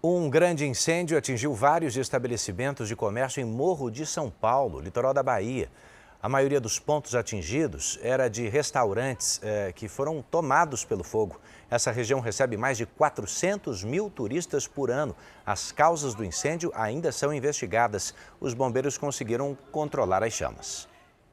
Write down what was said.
Um grande incêndio atingiu vários estabelecimentos de comércio em Morro de São Paulo, litoral da Bahia. A maioria dos pontos atingidos era de restaurantes eh, que foram tomados pelo fogo. Essa região recebe mais de 400 mil turistas por ano. As causas do incêndio ainda são investigadas. Os bombeiros conseguiram controlar as chamas.